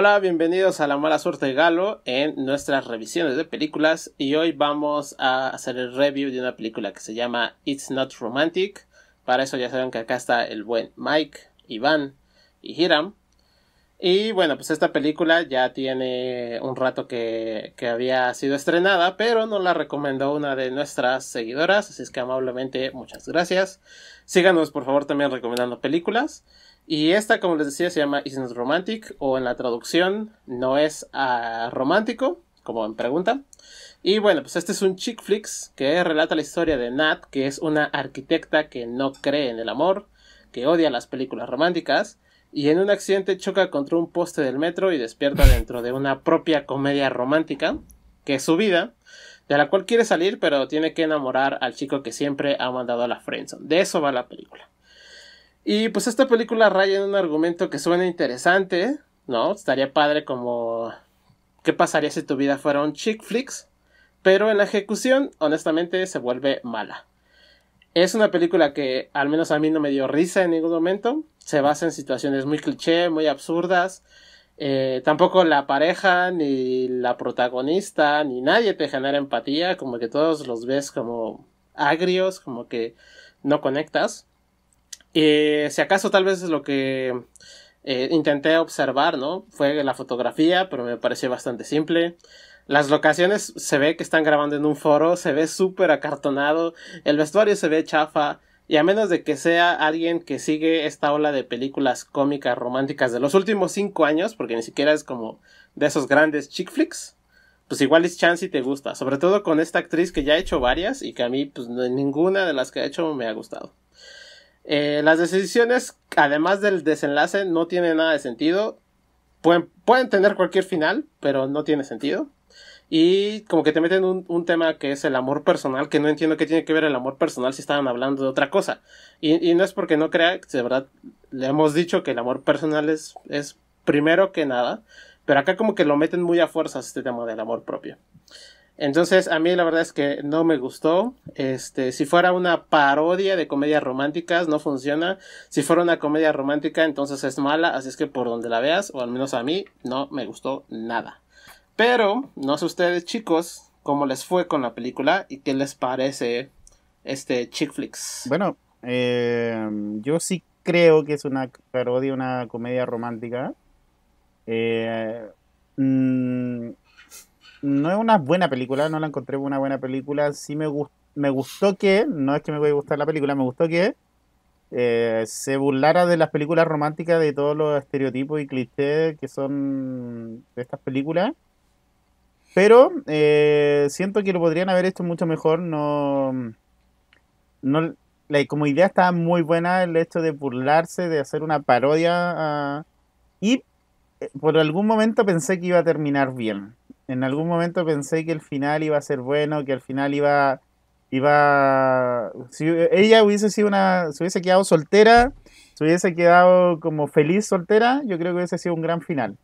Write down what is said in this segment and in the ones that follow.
Hola, bienvenidos a La Mala Suerte de Galo en nuestras revisiones de películas y hoy vamos a hacer el review de una película que se llama It's Not Romantic. Para eso ya saben que acá está el buen Mike, Iván y Hiram. Y bueno, pues esta película ya tiene un rato que, que había sido estrenada, pero nos la recomendó una de nuestras seguidoras, así es que amablemente muchas gracias. Síganos por favor también recomendando películas. Y esta, como les decía, se llama Isn't Romantic o en la traducción no es ah, romántico, como en pregunta. Y bueno, pues este es un chick que relata la historia de Nat, que es una arquitecta que no cree en el amor, que odia las películas románticas, y en un accidente choca contra un poste del metro y despierta dentro de una propia comedia romántica, que es su vida, de la cual quiere salir, pero tiene que enamorar al chico que siempre ha mandado a la friendzone. De eso va la película. Y pues esta película raya en un argumento que suena interesante, ¿no? Estaría padre como... ¿Qué pasaría si tu vida fuera un chick flicks? Pero en la ejecución, honestamente, se vuelve mala. Es una película que al menos a mí no me dio risa en ningún momento. Se basa en situaciones muy cliché, muy absurdas. Eh, tampoco la pareja, ni la protagonista, ni nadie te genera empatía. Como que todos los ves como agrios, como que no conectas. Y eh, si acaso tal vez es lo que eh, intenté observar, ¿no? Fue la fotografía, pero me pareció bastante simple. Las locaciones se ve que están grabando en un foro, se ve súper acartonado, el vestuario se ve chafa, y a menos de que sea alguien que sigue esta ola de películas cómicas románticas de los últimos cinco años, porque ni siquiera es como de esos grandes chick flicks, pues igual es chance y te gusta, sobre todo con esta actriz que ya ha hecho varias y que a mí pues ninguna de las que ha hecho me ha gustado. Eh, las decisiones, además del desenlace, no tienen nada de sentido. Pueden, pueden tener cualquier final, pero no tiene sentido. Y como que te meten un, tema que es el amor personal, que no entiendo qué tiene que ver el amor personal si estaban hablando de otra cosa. Y, no es porque no crea, de verdad, le hemos dicho que el amor personal es, es primero que nada, pero acá como que lo meten muy a fuerzas este tema del amor propio. Entonces, a mí la verdad es que no me gustó. Este, si fuera una parodia de comedias románticas, no funciona. Si fuera una comedia romántica, entonces es mala. Así es que por donde la veas, o al menos a mí, no me gustó nada. Pero, no sé ustedes, chicos, cómo les fue con la película y qué les parece este chick flicks. Bueno, em, yo sí creo que es una parodia, una comedia romántica. Eh, mm, no es una buena película, no la encontré una buena película. Sí me, gustó que, no es que me voy a gustar la película, me gustó que eh, se burlara de las películas románticas, de todos los estereotipos y clichés que son de estas películas. Pero eh, siento que lo podrían haber hecho mucho mejor. No, la, como idea estaba muy buena el hecho de burlarse, de hacer una parodia. Ah, y eh, por algún momento pensé que iba a terminar bien en algún momento pensé que el final iba a ser bueno, que al final iba iba si ella hubiese sido una se hubiese quedado soltera, se hubiese quedado como feliz soltera, yo creo que hubiese sido un gran final.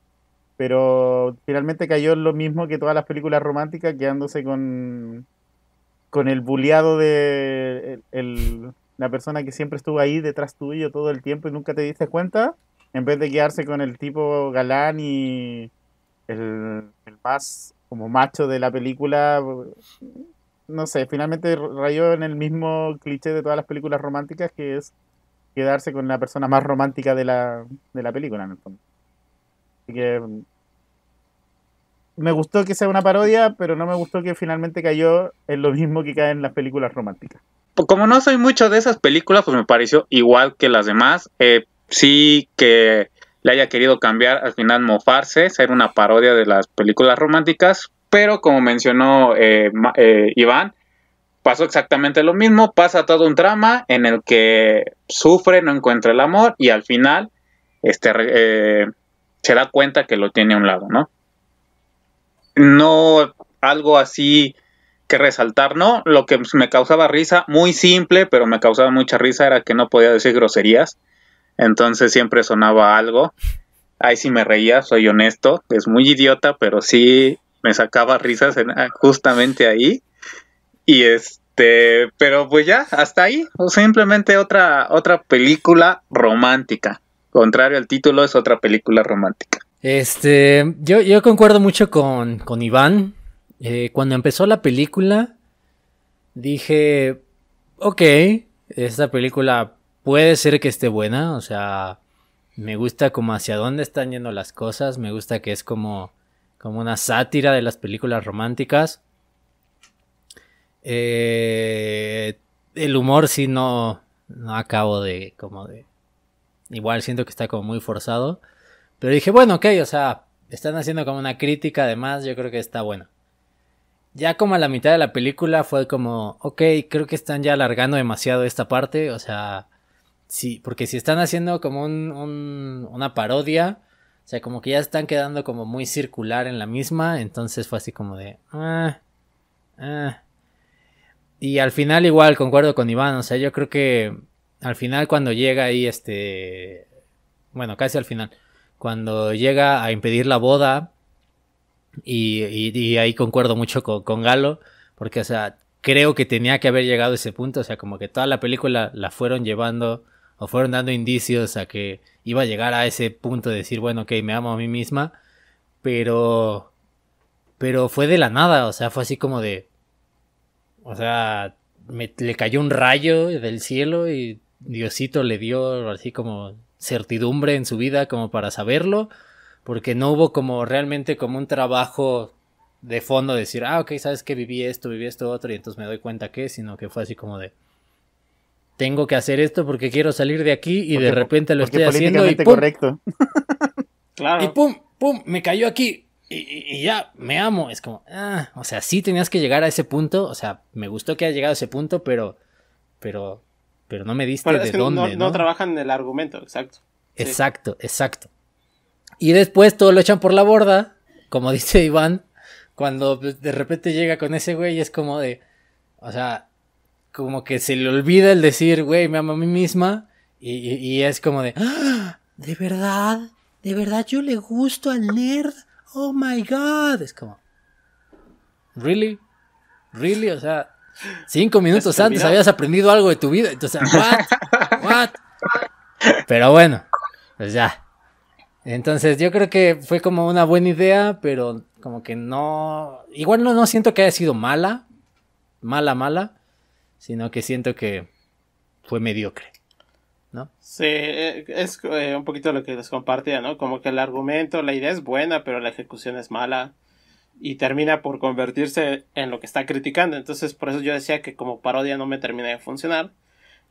Pero finalmente cayó lo mismo que todas las películas románticas, quedándose con con el buleado de la persona que siempre estuvo ahí detrás tuyo todo el tiempo y nunca te diste cuenta, en vez de quedarse con el tipo galán y el, el más como macho de la película, no sé, finalmente rayó en el mismo cliché de todas las películas románticas, que es quedarse con la persona más romántica de la, película, en el fondo. Así que mm, me gustó que sea una parodia, pero no me gustó que finalmente cayó en lo mismo que cae en las películas románticas. Pues como no soy mucho de esas películas, pues me pareció igual que las demás. Eh, sí que le haya querido cambiar, al final mofarse, ser una parodia de las películas románticas, pero como mencionó eh, eh, Iván, pasó exactamente lo mismo, pasa todo un drama en el que sufre, no encuentra el amor y al final este, eh, se da cuenta que lo tiene a un lado, ¿no? No algo así que resaltar, ¿no? Lo que me causaba risa, muy simple, pero me causaba mucha risa era que no podía decir groserías entonces siempre sonaba algo. Ahí sí me reía, soy honesto, es muy idiota, pero sí me sacaba risas ah, justamente ahí. Y este, pero pues ya, hasta ahí, O simplemente otra, otra película romántica. Contrario al título, es otra película romántica. Este, yo, yo concuerdo mucho con, Iván. Eh, cuando empezó la película, dije, ok, esta película Puede ser que esté buena, o sea, me gusta como hacia dónde están yendo las cosas, me gusta que es como, como una sátira de las películas románticas. Eh, el humor sí no, no acabo de como de... Igual siento que está como muy forzado. Pero dije, bueno, ok, o sea, están haciendo como una crítica además, yo creo que está bueno. Ya como a la mitad de la película fue como, ok, creo que están ya alargando demasiado esta parte, o sea, Sí, porque si están haciendo como un, una parodia, o sea, como que ya están quedando como muy circular en la misma, entonces fue así como de... Ah, ah, Y al final igual, concuerdo con Iván, o sea, yo creo que al final cuando llega ahí este... Bueno, casi al final, cuando llega a impedir la boda, y, ahí concuerdo mucho con, con Galo, porque, o sea, creo que tenía que haber llegado a ese punto, o sea, como que toda la película la fueron llevando fueron dando indicios a que iba a llegar a ese punto de decir, bueno, ok, me amo a mí misma, pero, pero fue de la nada, o sea, fue así como de, o sea, le cayó un rayo del cielo y Diosito le dio así como certidumbre en su vida como para saberlo, porque no hubo como realmente como un trabajo de fondo de decir, ah, ok, sabes que viví esto, viví esto, otro, y entonces me doy cuenta que, sino que fue así como de, tengo que hacer esto porque quiero salir de aquí y de repente lo estoy haciendo y ¡pum! correcto. claro. Y pum, pum, me cayó aquí y, ya me amo. Es como, ah, o sea, sí tenías que llegar a ese punto, o sea, me gustó que haya llegado a ese punto, pero, pero, pero no me diste de dónde. No, no, trabajan el argumento, exacto. Exacto, exacto. Y después todo lo echan por la borda, como dice Iván, cuando pues, de repente llega con ese güey y es como de, o sea, como que se le olvida el decir, güey, me amo a mí misma. Y, es como de, ¡Ah! ¿de verdad? ¿De verdad yo le gusto al nerd? Oh my god. Es como, ¿really? ¿really? O sea, cinco minutos antes habías aprendido algo de tu vida. Entonces, ¿what? ¿what? Pero bueno, pues ya. Entonces yo creo que fue como una buena idea, pero como que no... Igual no, no siento que haya sido mala, mala, mala, sino que siento que fue mediocre. ¿No? Sí, eh, es eh, un poquito lo que les compartía, ¿no? Como que el argumento, la idea es buena, pero la ejecución es mala y termina por convertirse en lo que está criticando. Entonces, por eso yo decía que como parodia no me termina de funcionar.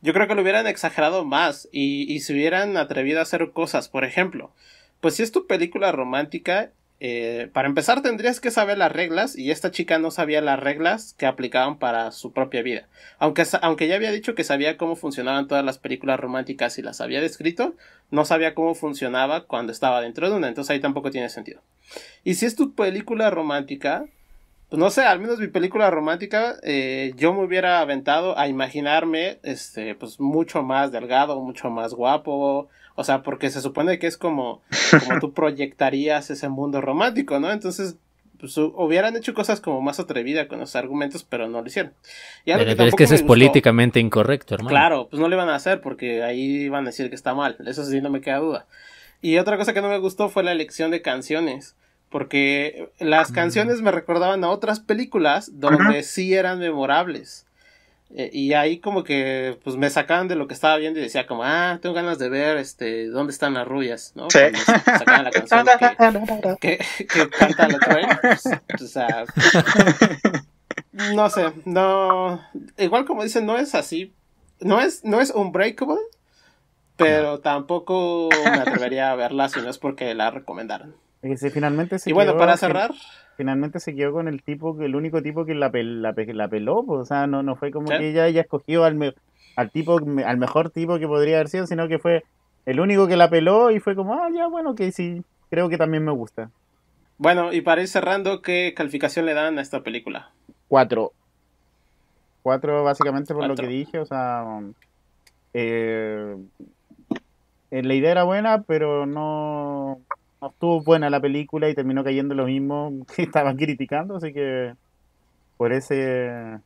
Yo creo que lo hubieran exagerado más y, y se hubieran atrevido a hacer cosas, por ejemplo, pues si es tu película romántica eh, para empezar tendrías que saber las reglas y esta chica no sabía las reglas que aplicaban para su propia vida. Aunque, aunque ya había dicho que sabía cómo funcionaban todas las películas románticas y las había descrito, no sabía cómo funcionaba cuando estaba dentro de una, entonces ahí tampoco tiene sentido. Y si es tu película romántica, no sé, al menos mi película romántica, eh, yo me hubiera aventado a imaginarme, este, pues mucho más delgado, mucho más guapo, o sea, porque se supone que es como, como tú proyectarías ese mundo romántico, ¿no? Entonces, pues hubieran hecho cosas como más atrevidas con los argumentos, pero no lo hicieron. pero, es que eso es políticamente incorrecto, hermano. Claro, pues no lo iban a hacer porque ahí iban a decir que está mal, eso sí no me queda duda. Y otra cosa que no me gustó fue la elección de canciones porque las mm. canciones me recordaban a otras películas donde sí eran memorables. Eh, y ahí como que pues me sacaban de lo que estaba viendo y decía como, ah, tengo ganas de ver este dónde están las rubias, ¿no? Sacaban la canción que, canta la pues, pues, no sé, no, igual como dicen, no es así, no es, no es unbreakable, pero tampoco me atrevería a verla si no es porque la recomendaron finalmente y bueno, para cerrar. Finalmente se quedó con el tipo, el único tipo que la, peló, pues, o sea, no, no fue como que ella haya escogido al, al, tipo, al mejor tipo que podría haber sido, sino que fue el único que la peló y fue como, ah, ya, bueno, que sí, creo que también me gusta. Bueno, y para ir cerrando, ¿qué calificación le dan a esta película? Cuatro. Cuatro, básicamente por lo que dije, o sea. Eh, eh, la idea era buena, pero no estuvo buena la película y terminó cayendo lo mismo que estaban criticando, así que por ese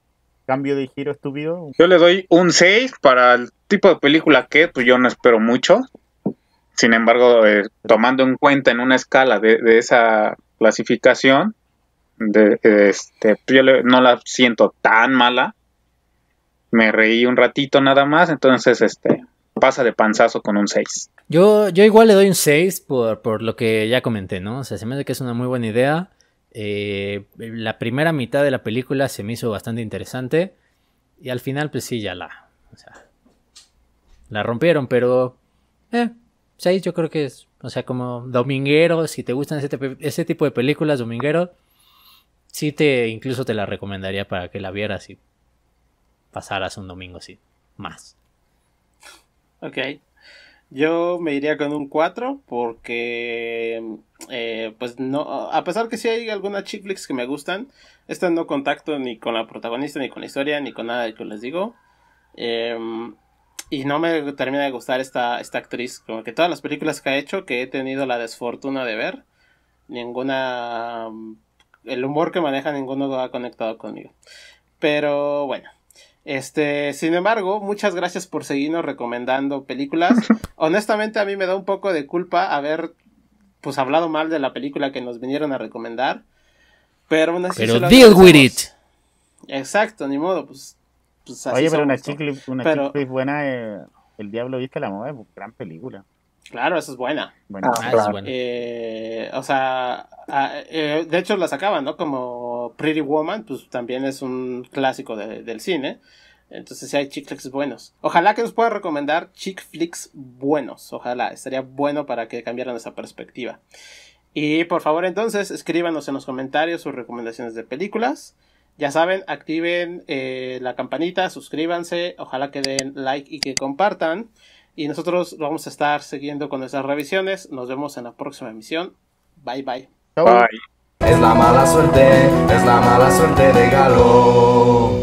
cambio de giro estúpido. Yo le doy un 6 para el tipo de película que pues yo no espero mucho. Sin embargo, eh, tomando en cuenta en una escala de, esa clasificación, de, este, pues, yo no la siento tan mala. Me reí un ratito nada más, entonces este pasa de panzazo con un 6. Yo, yo igual le doy un 6 por, lo que ya comenté, ¿no? O sea, se me hace que es una muy buena idea. Eh, eh, la primera mitad de la película se me hizo bastante interesante. Y al final, pues sí, ya la. O sea, la rompieron, pero. Eh, 6 yo creo que es. O sea, como dominguero, si te gustan ese, tipo de películas, dominguero, sí te incluso te la recomendaría para que la vieras y pasaras un domingo así. Más. Ok. Yo me iría con un 4 porque, eh, pues no, a pesar que sí hay algunas chick que me gustan, esta no contacto ni con la protagonista, ni con la historia, ni con nada de lo que les digo. Em, y no me termina de gustar esta, esta actriz, como que todas las películas que ha hecho, que he tenido la desfortuna de ver, ninguna, el humor que maneja, ninguno ha conectado conmigo. Pero bueno, este, sin embargo, muchas gracias por seguirnos recomendando películas. Honestamente, a mí me da un poco de culpa haber pues hablado mal de la película que nos vinieron a recomendar. Pero una Pero deal with it. Exacto, ni modo, pues. pues Oye, pero una chicle una buena, eh, El Diablo Viste la Moda, gran película. Claro, eso es buena. Bueno, ah, es eh, buena. o sea, ah, eh, de hecho la sacaban, ¿no? Como Pretty Woman, pues también es un clásico del cine. Entonces, si hay chick flicks buenos. Ojalá que nos pueda recomendar chick flicks buenos. Ojalá, estaría bueno para que cambiaran esa perspectiva. Y por favor, entonces, escríbanos en los comentarios sus recomendaciones de películas. Ya saben, activen eh, la campanita, suscríbanse, ojalá que den like y que compartan. Y nosotros vamos a estar siguiendo con nuestras revisiones. Nos vemos en la próxima emisión. Bye bye. Bye. Es la mala suerte, es la mala suerte de Galo.